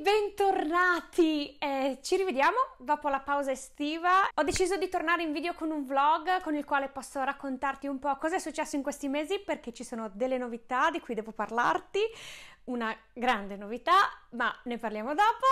bentornati! Eh, ci rivediamo dopo la pausa estiva. Ho deciso di tornare in video con un vlog con il quale posso raccontarti un po' cosa è successo in questi mesi perché ci sono delle novità di cui devo parlarti, una grande novità, ma ne parliamo dopo.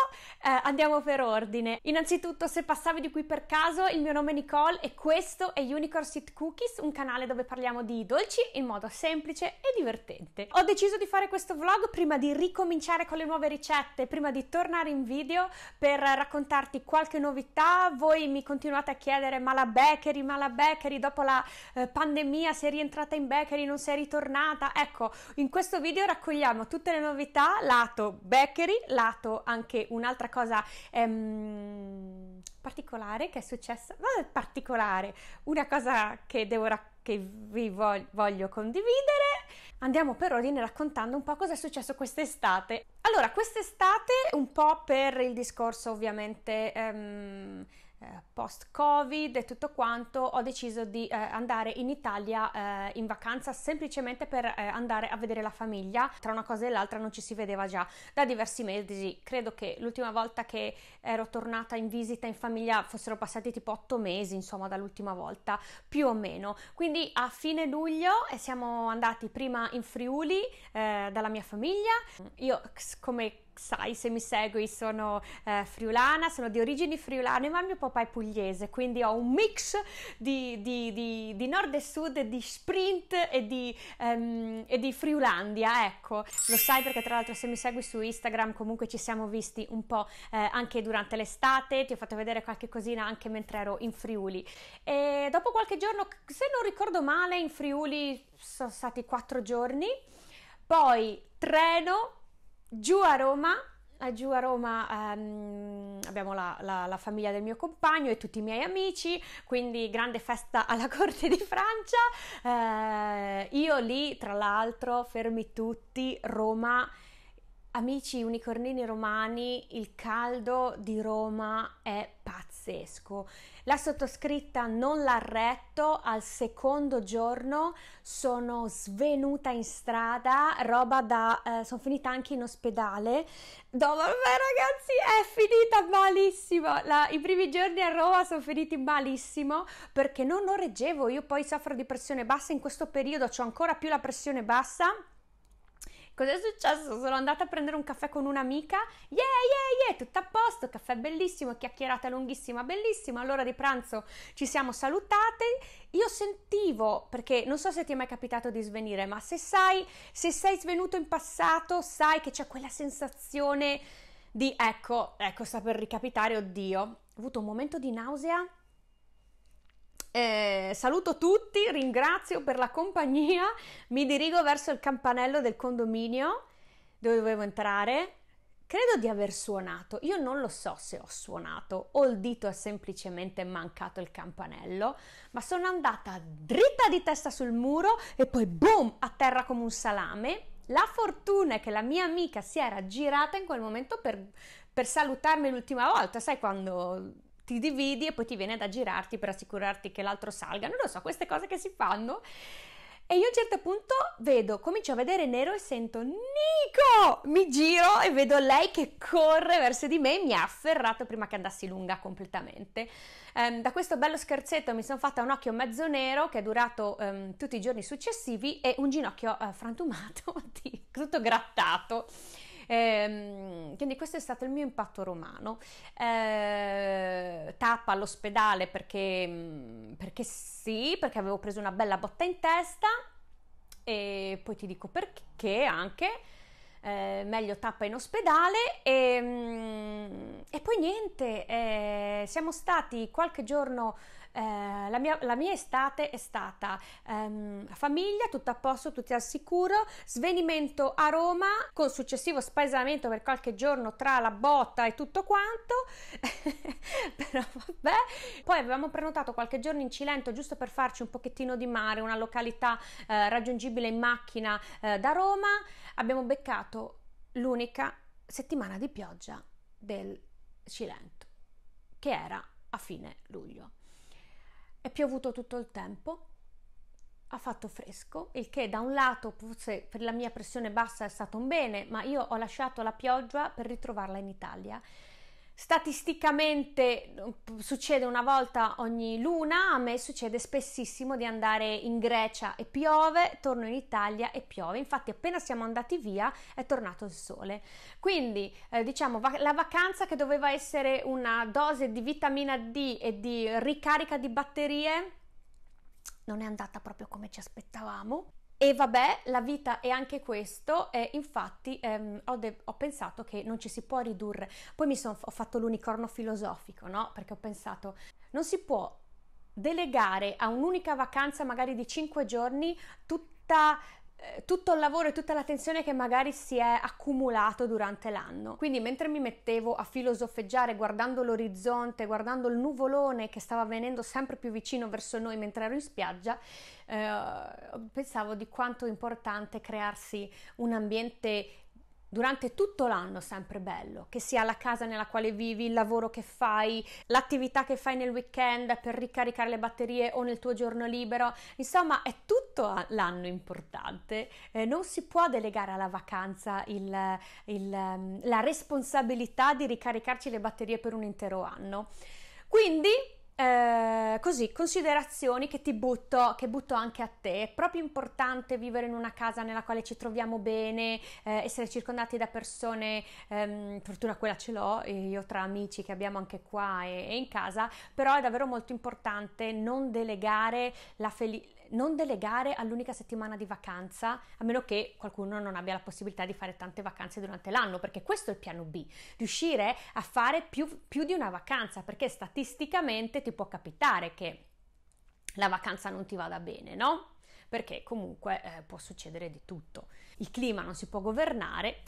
Eh, andiamo per ordine. Innanzitutto, se passavi di qui per caso, il mio nome è Nicole e questo è Unicorn Seed Cookies, un canale dove parliamo di dolci in modo semplice e divertente. Ho deciso di fare questo vlog prima di ricominciare con le nuove ricette, prima di tornare in video per raccontarti qualche novità. Voi mi continuate a chiedere ma la bakery, ma la bakery dopo la eh, pandemia sei rientrata in bakery, non sei ritornata? Ecco, in questo video raccogliamo tutte le le novità lato bakery, lato anche un'altra cosa ehm, particolare che è successa, non è particolare, una cosa che, devo, che vi voglio condividere. Andiamo per ordine raccontando un po' cosa è successo quest'estate. Allora, quest'estate, un po' per il discorso ovviamente ehm, eh, post-Covid e tutto quanto, ho deciso di eh, andare in Italia eh, in vacanza semplicemente per eh, andare a vedere la famiglia. Tra una cosa e l'altra non ci si vedeva già da diversi mesi. Credo che l'ultima volta che ero tornata in visita in famiglia fossero passati tipo otto mesi, insomma, dall'ultima volta più o meno. Quindi a fine luglio siamo andati prima in Friuli dalla mia famiglia. Io come sai se mi segui, sono eh, friulana, sono di origini friulane, ma mio papà è pugliese, quindi ho un mix di, di, di, di nord e sud, di sprint e di, um, e di friulandia, ecco. Lo sai perché tra l'altro se mi segui su Instagram comunque ci siamo visti un po' eh, anche durante l'estate, ti ho fatto vedere qualche cosina anche mentre ero in Friuli. E dopo qualche giorno, se non ricordo male, in Friuli sono stati quattro giorni, poi treno giù a Roma, eh, giù a Roma ehm, abbiamo la, la, la, famiglia del mio compagno e tutti i miei amici, quindi grande festa alla corte di Francia. Eh, io lì, tra l'altro, fermi tutti, Roma Amici unicornini romani, il caldo di Roma è pazzesco. La sottoscritta non l'ha retto, al secondo giorno sono svenuta in strada, roba da... Eh, sono finita anche in ospedale. No vabbè ragazzi, è finita malissimo! La, I primi giorni a Roma sono finiti malissimo perché non lo reggevo, io poi soffro di pressione bassa, in questo periodo ho ancora più la pressione bassa Cos'è successo? Sono andata a prendere un caffè con un'amica, yeah, yeah, yeah, tutto a posto, caffè bellissimo, chiacchierata lunghissima, bellissima, all'ora di pranzo ci siamo salutate, io sentivo, perché non so se ti è mai capitato di svenire, ma se sai, se sei svenuto in passato, sai che c'è quella sensazione di ecco, ecco, sta per ricapitare, oddio, ho avuto un momento di nausea eh, saluto tutti, ringrazio per la compagnia, mi dirigo verso il campanello del condominio dove dovevo entrare. Credo di aver suonato, io non lo so se ho suonato o il dito è semplicemente mancato il campanello, ma sono andata dritta di testa sul muro e poi boom, a terra come un salame. La fortuna è che la mia amica si era girata in quel momento per, per salutarmi l'ultima volta, sai quando ti dividi e poi ti viene da girarti per assicurarti che l'altro salga. Non lo so, queste cose che si fanno. E io a un certo punto vedo, comincio a vedere nero e sento Nico! Mi giro e vedo lei che corre verso di me e mi ha afferrato prima che andassi lunga completamente. Um, da questo bello scherzetto mi sono fatta un occhio mezzo nero che è durato um, tutti i giorni successivi e un ginocchio uh, frantumato, tutto grattato. Eh, quindi questo è stato il mio impatto romano. Eh, tappa all'ospedale perché, mm, perché sì, perché avevo preso una bella botta in testa e poi ti dico perché anche. Eh, meglio tappa in ospedale e, mm, e poi niente, eh, siamo stati qualche giorno eh, la, mia, la, mia, estate è stata ehm, famiglia, tutto a posto, tutti al sicuro, svenimento a Roma con successivo spaesamento per qualche giorno tra la botta e tutto quanto, però vabbè. Poi avevamo prenotato qualche giorno in Cilento giusto per farci un pochettino di mare, una località eh, raggiungibile in macchina eh, da Roma. Abbiamo beccato l'unica settimana di pioggia del Cilento, che era a fine luglio. È piovuto tutto il tempo, ha fatto fresco, il che da un lato forse per la mia pressione bassa è stato un bene, ma io ho lasciato la pioggia per ritrovarla in Italia Statisticamente mm, succede una volta ogni luna, a me succede spessissimo di andare in Grecia e piove, torno in Italia e piove, infatti appena siamo andati via è tornato il sole. Quindi eh, diciamo va- la vacanza che doveva essere una dose di vitamina D e di ricarica di batterie non è andata proprio come ci aspettavamo. E vabbè, la vita è anche questo, e infatti ehm, ho, de- ho, pensato che non ci si può ridurre. Poi mi sono f- ho fatto l'unicorno filosofico, no? Perché ho pensato, non si può delegare a un'unica vacanza magari di 5 giorni tutta eh, tutto il lavoro e tutta l'attenzione che magari si è accumulato durante l'anno. Quindi mentre mi mettevo a filosofeggiare guardando l'orizzonte, guardando il nuvolone che stava venendo sempre più vicino verso noi mentre ero in spiaggia, eh, pensavo di quanto importante crearsi un ambiente durante tutto l'anno sempre bello, che sia la casa nella quale vivi, il lavoro che fai, l'attività che fai nel weekend per ricaricare le batterie o nel tuo giorno libero, insomma è tutto l'anno importante, eh, non si può delegare alla vacanza il, il, ehm, la responsabilità di ricaricarci le batterie per un intero anno. Quindi eh, così, considerazioni che ti butto, che butto anche a te. È proprio importante vivere in una casa nella quale ci troviamo bene, eh, essere circondati da persone, ehm, fortuna quella ce l'ho, io tra amici che abbiamo anche qua e, e in casa, però è davvero molto importante non delegare la felicità non delegare all'unica settimana di vacanza, a meno che qualcuno non abbia la possibilità di fare tante vacanze durante l'anno, perché questo è il piano B, riuscire a fare più, più di una vacanza, perché statisticamente ti può capitare che la vacanza non ti vada bene, no? Perché comunque eh, può succedere di tutto. Il clima non si può governare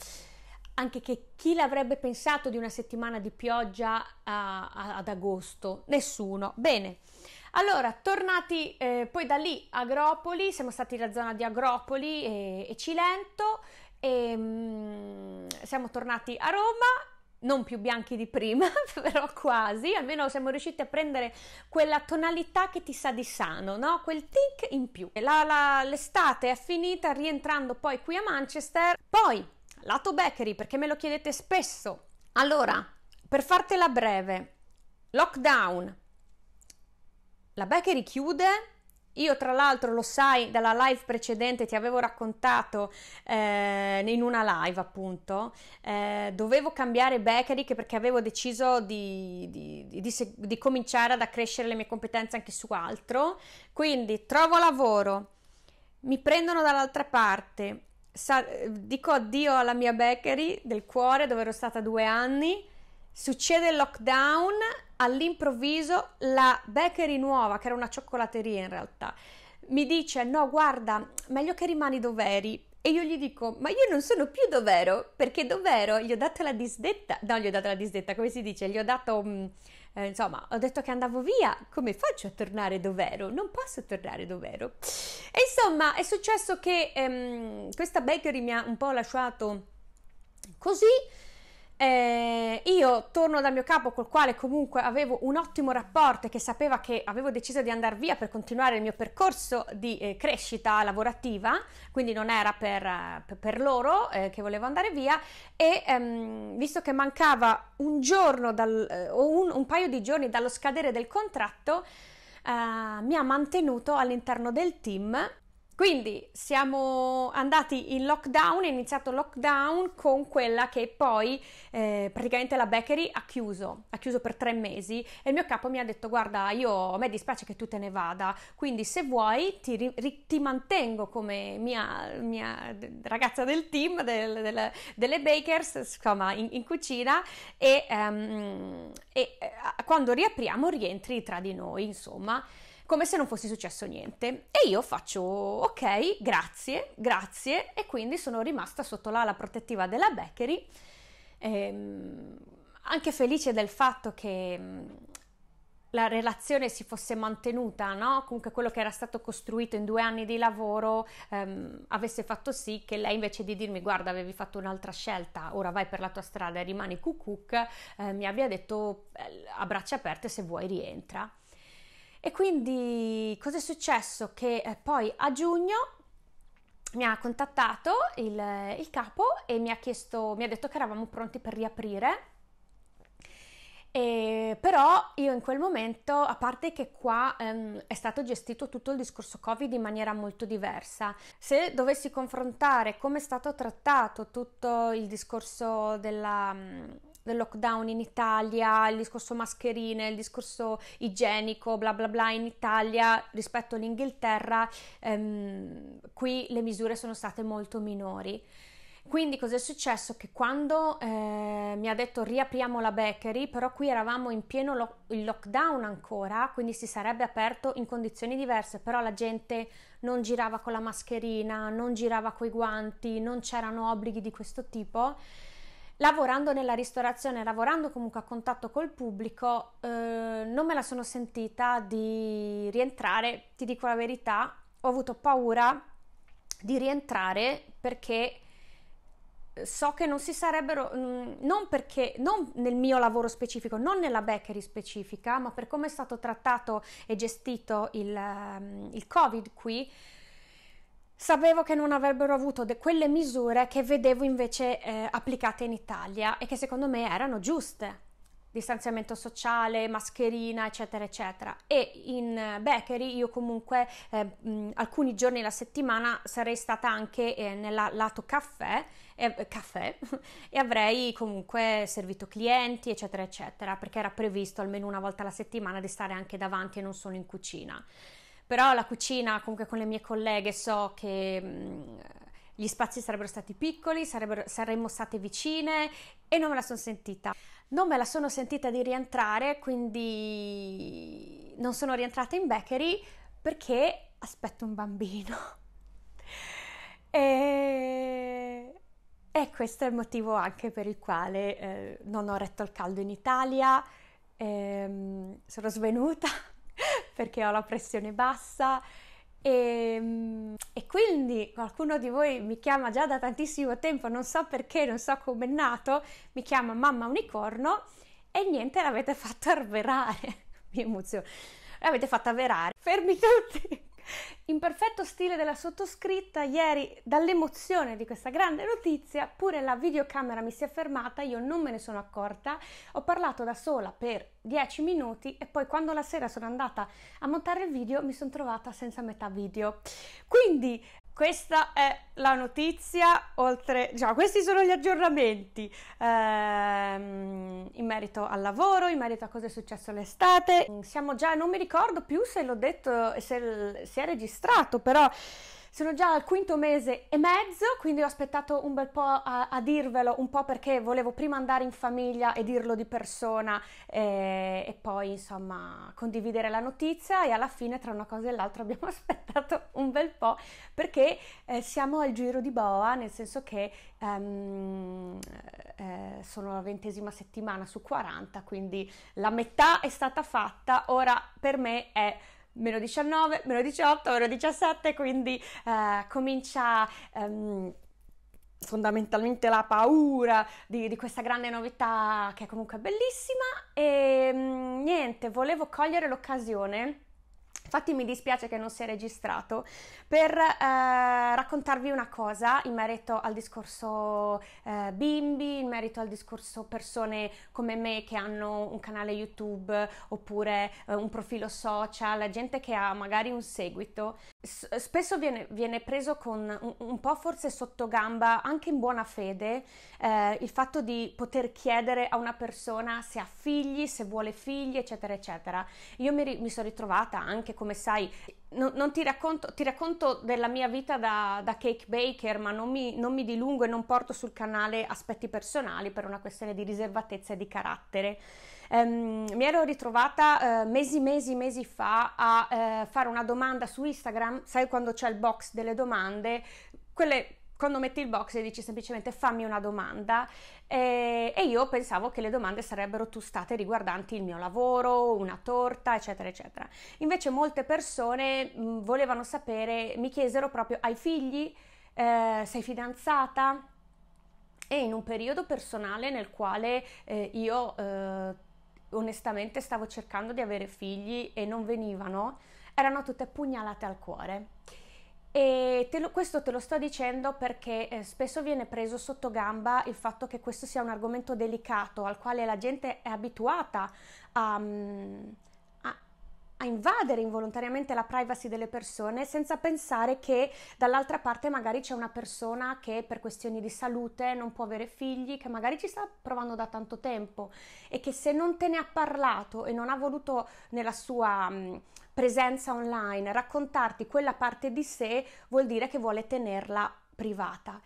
anche che chi l'avrebbe pensato di una settimana di pioggia a, a, ad agosto? Nessuno. Bene, allora, tornati eh, poi da lì a Agropoli, siamo stati nella zona di Agropoli e, e Cilento e mm, siamo tornati a Roma non più bianchi di prima, però quasi, almeno siamo riusciti a prendere quella tonalità che ti sa di sano, no? quel tic in più. La, la, l'estate è finita, rientrando poi qui a Manchester. Poi, lato bakery, perché me lo chiedete spesso. Allora, per fartela breve, lockdown, la Bakery chiude. Io tra l'altro lo sai dalla live precedente ti avevo raccontato eh, in una live appunto eh, dovevo cambiare bakery perché avevo deciso di, di, di, di cominciare ad accrescere le mie competenze anche su altro quindi trovo lavoro mi prendono dall'altra parte Sa- eh, dico addio alla mia bakery del cuore dove ero stata due anni Succede il lockdown, all'improvviso la bakery nuova, che era una cioccolateria in realtà, mi dice no guarda, meglio che rimani dove eri. E io gli dico, ma io non sono più dovero, perché dovero gli ho dato la disdetta, no gli ho dato la disdetta, come si dice, gli ho dato, mh, mm, eh, insomma, ho detto che andavo via, come faccio a tornare dovero? Non posso tornare dovero. E insomma, è successo che ehm, questa bakery mi ha un po' lasciato così, eh, io torno dal mio capo col quale comunque avevo un ottimo rapporto e che sapeva che avevo deciso di andare via per continuare il mio percorso di eh, crescita lavorativa, quindi non era per, eh, per loro eh, che volevo andare via e ehm, visto che mancava un giorno dal, eh, o un, un, paio di giorni dallo scadere del contratto, eh, mi ha mantenuto all'interno del team quindi siamo andati in lockdown, è iniziato lockdown con quella che poi eh, praticamente la bakery ha chiuso, ha chiuso per tre mesi e il mio capo mi ha detto guarda io a me dispiace che tu te ne vada, quindi se vuoi ti, ri, ti mantengo come mia, mia, ragazza del team, del, del, delle bakers, insomma in, in cucina e, um, e eh, quando riapriamo rientri tra di noi insomma come se non fosse successo niente. E io faccio ok, grazie, grazie, e quindi sono rimasta sotto l'ala protettiva della Beckery, ehm, anche felice del fatto che mm, la relazione si fosse mantenuta, no? comunque quello che era stato costruito in due anni di lavoro ehm, avesse fatto sì che lei invece di dirmi guarda avevi fatto un'altra scelta, ora vai per la tua strada e rimani cucuc, eh, mi abbia detto a braccia aperte se vuoi rientra. E quindi cosa è successo? Che eh, poi a giugno mi ha contattato il, il capo e mi ha, chiesto, mi ha detto che eravamo pronti per riaprire. E, però io in quel momento, a parte che qua ehm, è stato gestito tutto il discorso Covid in maniera molto diversa, se dovessi confrontare come è stato trattato tutto il discorso della del lockdown in Italia, il discorso mascherine, il discorso igienico, bla bla bla in Italia rispetto all'Inghilterra, ehm, qui le misure sono state molto minori. Quindi cosa è successo? Che quando eh, mi ha detto riapriamo la bakery, però qui eravamo in pieno lo- lockdown ancora, quindi si sarebbe aperto in condizioni diverse, però la gente non girava con la mascherina, non girava coi guanti, non c'erano obblighi di questo tipo lavorando nella ristorazione, lavorando comunque a contatto col pubblico, eh, non me la sono sentita di rientrare, ti dico la verità, ho avuto paura di rientrare perché so che non si sarebbero mm, non perché non nel mio lavoro specifico, non nella bakery specifica, ma per come è stato trattato e gestito il, ehm, il Covid qui sapevo che non avrebbero avuto de- quelle misure che vedevo invece eh, applicate in Italia e che secondo me erano giuste. Distanziamento sociale, mascherina, eccetera, eccetera. E in Bakery io comunque eh, alcuni giorni alla settimana sarei stata anche eh, nel lato caffè, eh, caffè e avrei comunque servito clienti, eccetera, eccetera, perché era previsto almeno una volta alla settimana di stare anche davanti e non solo in cucina però la cucina comunque con le mie colleghe so che mh, gli spazi sarebbero stati piccoli, sarebbero, saremmo state vicine e non me la sono sentita. Non me la sono sentita di rientrare, quindi non sono rientrata in Bakery perché aspetto un bambino. e... e, questo è il motivo anche per il quale eh, non ho retto il caldo in Italia, ehm, sono svenuta perché ho la pressione bassa. E, ehm, e, quindi qualcuno di voi mi chiama già da tantissimo tempo, non so perché, non so come è nato, mi chiama mamma unicorno e niente, l'avete fatto avverare. mi emoziono. L'avete fatto avverare. Fermi tutti! In perfetto stile della sottoscritta, ieri dall'emozione di questa grande notizia, pure la videocamera mi si è fermata, io non me ne sono accorta, ho parlato da sola per 10 minuti e poi quando la sera sono andata a montare il video mi sono trovata senza metà video. Quindi questa è la notizia, oltre, diciamo, questi sono gli aggiornamenti ehm, in merito al lavoro, in merito a cosa è successo l'estate. Siamo già, non mi ricordo più se l'ho detto e se si è registrato, però sono già al quinto mese e mezzo, quindi ho aspettato un bel po' a, a dirvelo, un po' perché volevo prima andare in famiglia e dirlo di persona e, eh, e poi insomma condividere la notizia e alla fine tra una cosa e l'altra abbiamo aspettato bel po' perché eh, siamo al giro di boa, nel senso che um, eh, sono la ventesima settimana su 40, quindi la metà è stata fatta, ora per me è meno 19, meno 18, meno 17, quindi eh, comincia... Um, fondamentalmente la paura di, di, questa grande novità che è comunque bellissima e ehm, niente, volevo cogliere l'occasione Infatti mi dispiace che non sia registrato per eh, raccontarvi una cosa in merito al discorso eh, bimbi, in merito al discorso persone come me che hanno un canale YouTube oppure eh, un profilo social, gente che ha magari un seguito. S- spesso viene, viene, preso con un, un, po' forse sotto gamba, anche in buona fede, eh, il fatto di poter chiedere a una persona se ha figli, se vuole figli, eccetera, eccetera. Io mi, ri- mi sono ritrovata anche con come sai, no, non ti racconto, ti racconto, della mia vita da, da cake baker, ma non mi, non mi, dilungo e non porto sul canale aspetti personali per una questione di riservatezza e di carattere. Um, mi ero ritrovata uh, mesi, mesi, mesi fa a uh, fare una domanda su Instagram, sai quando c'è il box delle domande, quelle quando metti il box e dici semplicemente fammi una domanda eh, e io pensavo che le domande sarebbero state riguardanti il mio lavoro, una torta, eccetera, eccetera. Invece molte persone mh, mm, volevano sapere, mi chiesero proprio hai figli, eh, sei fidanzata e in un periodo personale nel quale eh, io eh, onestamente stavo cercando di avere figli e non venivano, erano tutte pugnalate al cuore. E te lo, questo te lo sto dicendo perché eh, spesso viene preso sotto gamba il fatto che questo sia un argomento delicato al quale la gente è abituata a... Um, a invadere involontariamente la privacy delle persone senza pensare che dall'altra parte magari c'è una persona che per questioni di salute non può avere figli, che magari ci sta provando da tanto tempo e che se non te ne ha parlato e non ha voluto nella sua mm, presenza online raccontarti quella parte di sé, vuol dire che vuole tenerla privata.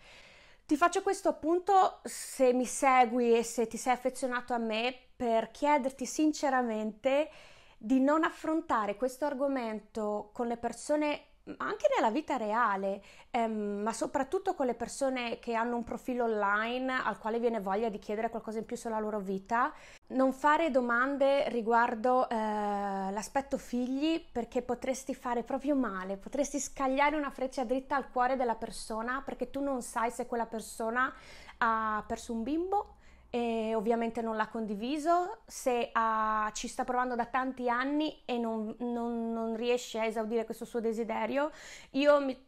Ti faccio questo appunto se mi segui e se ti sei affezionato a me per chiederti sinceramente di non affrontare questo argomento con le persone anche nella vita reale, ehm, ma soprattutto con le persone che hanno un profilo online al quale viene voglia di chiedere qualcosa in più sulla loro vita, non fare domande riguardo eh, l'aspetto figli perché potresti fare proprio male, potresti scagliare una freccia dritta al cuore della persona perché tu non sai se quella persona ha perso un bimbo e ovviamente non l'ha condiviso, se ha, ah, ci sta provando da tanti anni e non, non, non riesce a esaudire questo suo desiderio, io mi,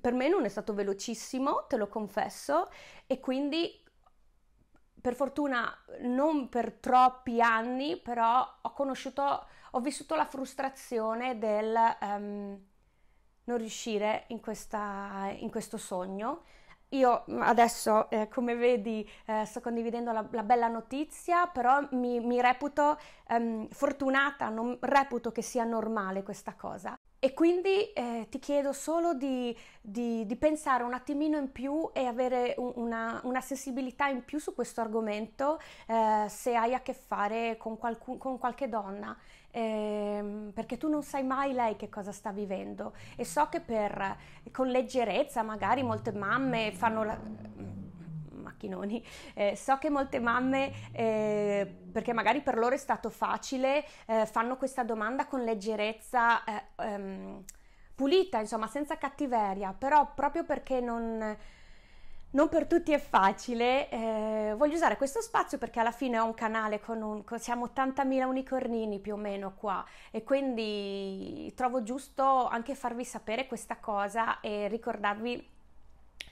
per me non è stato velocissimo, te lo confesso, e quindi per fortuna non per troppi anni, però ho conosciuto, ho vissuto la frustrazione del um, non riuscire in, questa, in questo sogno io mm, adesso, eh, come vedi, eh, sto condividendo la, la, bella notizia, però mi, mi reputo ehm, fortunata, non reputo che sia normale questa cosa. E quindi eh, ti chiedo solo di, di, di, pensare un attimino in più e avere una, una sensibilità in più su questo argomento eh, se hai a che fare con, qualcun, con qualche donna, eh, perché tu non sai mai lei che cosa sta vivendo. E so che per, con leggerezza magari molte mamme fanno la macchinoni. Eh, so che molte mamme, eh, perché magari per loro è stato facile, eh, fanno questa domanda con leggerezza. Eh, ehm, pulita, insomma, senza cattiveria, però proprio perché non, non per tutti è facile, eh, voglio usare questo spazio perché alla fine ho un canale con, un, con siamo 80.000 unicornini più o meno qua e quindi trovo giusto anche farvi sapere questa cosa e ricordarvi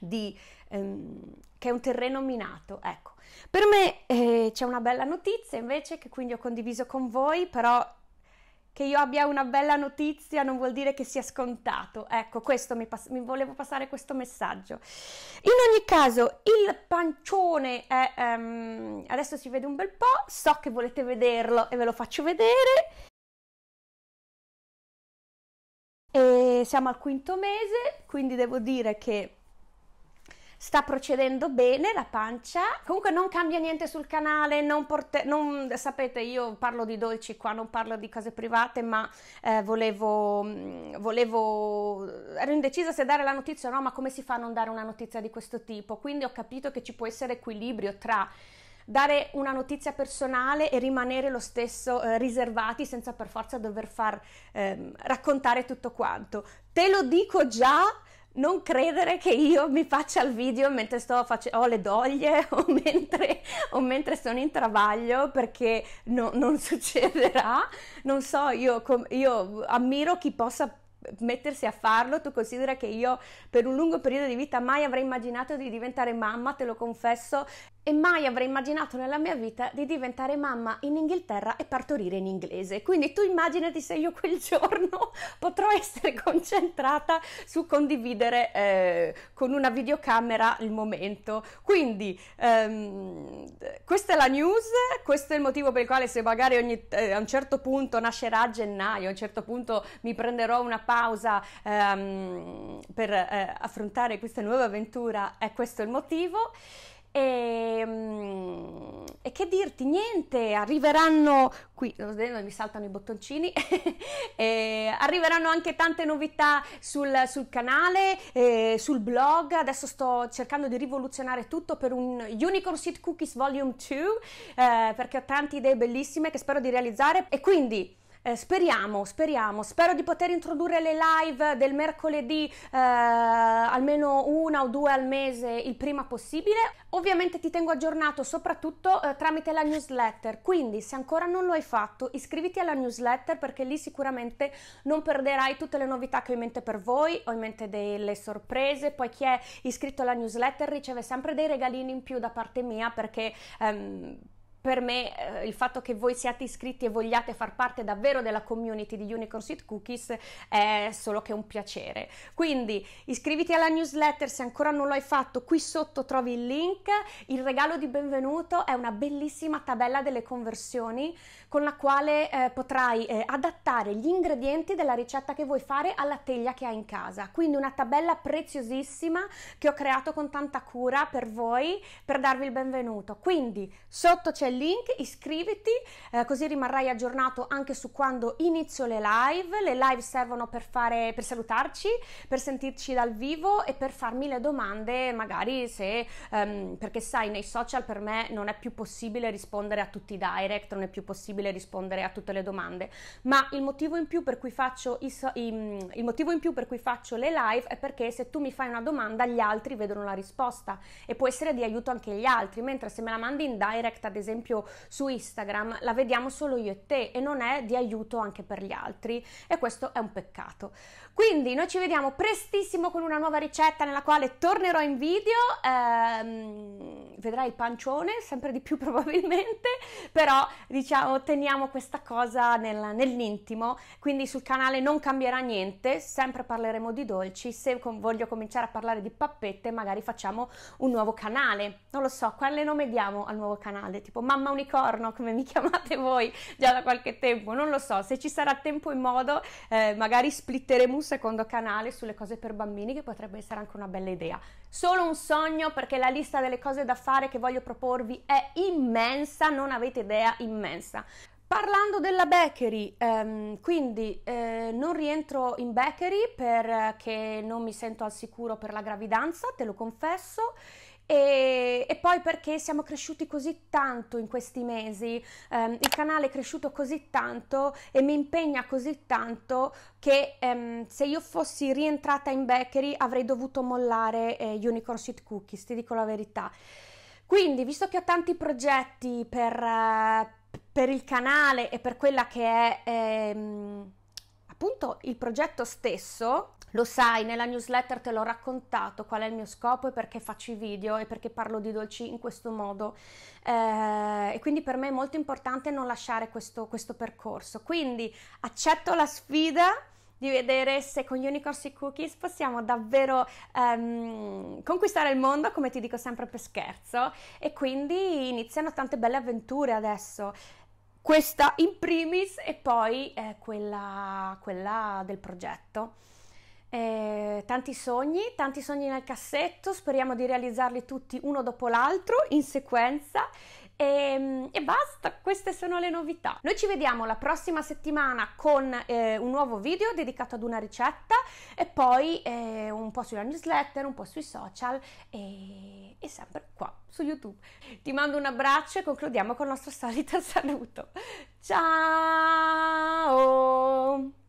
di ehm, che è un terreno minato, ecco. Per me eh, c'è una bella notizia invece che quindi ho condiviso con voi, però che io abbia una bella notizia non vuol dire che sia scontato. Ecco, questo mi, pass- mi volevo passare questo messaggio. In ogni caso, il pancione è, um, adesso si vede un bel po', so che volete vederlo e ve lo faccio vedere. E siamo al quinto mese, quindi devo dire che sta procedendo bene la pancia. Comunque non cambia niente sul canale, non porte- non, sapete io parlo di dolci qua, non parlo di cose private, ma eh, volevo, mm, volevo, ero indecisa se dare la notizia o no, ma come si fa a non dare una notizia di questo tipo? Quindi ho capito che ci può essere equilibrio tra dare una notizia personale e rimanere lo stesso eh, riservati senza per forza dover far eh, raccontare tutto quanto. Te lo dico già, non credere che io mi faccia il video mentre sto facendo ho le doglie o mentre, o mentre sono in travaglio perché no, non succederà. Non so, io, com- io ammiro chi possa mettersi a farlo, tu considera che io per un lungo periodo di vita mai avrei immaginato di diventare mamma, te lo confesso, e mai avrei immaginato nella mia vita di diventare mamma in Inghilterra e partorire in inglese. Quindi tu immaginati se io quel giorno potrò essere concentrata su condividere eh, con una videocamera il momento. Quindi ehm, questa è la news, questo è il motivo per il quale se magari ogni, eh, a un certo punto nascerà a gennaio, a un certo punto mi prenderò una pausa ehm, per eh, affrontare questa nuova avventura, è questo il motivo. E, ehm, e che dirti? Niente, arriveranno qui, mi saltano i bottoncini, arriveranno anche tante novità sul, sul canale, eh, sul blog, adesso sto cercando di rivoluzionare tutto per un Unicorn Seed Cookies Volume 2, eh, perché ho tante idee bellissime che spero di realizzare e quindi eh, speriamo, speriamo, spero di poter introdurre le live del mercoledì eh, almeno una o due al mese il prima possibile. Ovviamente ti tengo aggiornato soprattutto eh, tramite la newsletter, quindi se ancora non lo hai fatto iscriviti alla newsletter perché lì sicuramente non perderai tutte le novità che ho in mente per voi, ho in mente delle sorprese, poi chi è iscritto alla newsletter riceve sempre dei regalini in più da parte mia perché... Ehm, per me eh, il fatto che voi siate iscritti e vogliate far parte davvero della community di Unicorn Seed Cookies è solo che un piacere. Quindi iscriviti alla newsletter se ancora non lo hai fatto, qui sotto trovi il link. Il regalo di benvenuto è una bellissima tabella delle conversioni con la quale eh, potrai eh, adattare gli ingredienti della ricetta che vuoi fare alla teglia che hai in casa. Quindi una tabella preziosissima che ho creato con tanta cura per voi per darvi il benvenuto. Quindi sotto c'è il il link, iscriviti, eh, così rimarrai aggiornato anche su quando inizio le live. Le live servono per, fare, per salutarci, per sentirci dal vivo e per farmi le domande, magari se, ehm, perché sai, nei social per me non è più possibile rispondere a tutti i direct, non è più possibile rispondere a tutte le domande, ma il motivo in più per cui faccio, i, i, mm, il motivo in più per cui faccio le live è perché se tu mi fai una domanda gli altri vedono la risposta e può essere di aiuto anche gli altri, mentre se me la mandi in direct ad esempio esempio su Instagram la vediamo solo io e te e non è di aiuto anche per gli altri e questo è un peccato. Quindi noi ci vediamo prestissimo con una nuova ricetta nella quale tornerò in video, ehm, vedrai il pancione sempre di più probabilmente, però diciamo teniamo questa cosa nel, nell'intimo, quindi sul canale non cambierà niente, sempre parleremo di dolci, se con, voglio cominciare a parlare di pappette magari facciamo un nuovo canale, non lo so, quale nome diamo al nuovo canale, tipo mamma unicorno come mi chiamate voi già da qualche tempo, non lo so, se ci sarà tempo e modo eh, magari splitteremo un secondo canale sulle cose per bambini che potrebbe essere anche una bella idea. Solo un sogno perché la lista delle cose da fare che voglio proporvi è immensa, non avete idea, immensa. Parlando della bakery, ehm, quindi eh, non rientro in bakery perché non mi sento al sicuro per la gravidanza, te lo confesso, e, e poi perché siamo cresciuti così tanto in questi mesi, ehm, il canale è cresciuto così tanto e mi impegna così tanto che ehm, se io fossi rientrata in bakery avrei dovuto mollare eh, Unicorn Seed Cookies, ti dico la verità. Quindi, visto che ho tanti progetti per, eh, per il canale e per quella che è... Ehm, appunto il progetto stesso, lo sai, nella newsletter te l'ho raccontato qual è il mio scopo e perché faccio i video e perché parlo di dolci in questo modo. Eh, e quindi per me è molto importante non lasciare questo, questo percorso. Quindi accetto la sfida di vedere se con Unicorns e Cookies possiamo davvero um, conquistare il mondo, come ti dico sempre per scherzo, e quindi iniziano tante belle avventure adesso. Questa in primis e poi eh, quella, quella, del progetto. Eh, tanti sogni, tanti sogni nel cassetto, speriamo di realizzarli tutti uno dopo l'altro in sequenza e, ehm, e, basta, queste sono le novità. Noi ci vediamo la prossima settimana con eh, un nuovo video dedicato ad una ricetta e poi eh, un po' sulla newsletter, un po' sui social e, e sempre qua su YouTube. Ti mando un abbraccio e concludiamo con il nostro solito saluto. Ciao!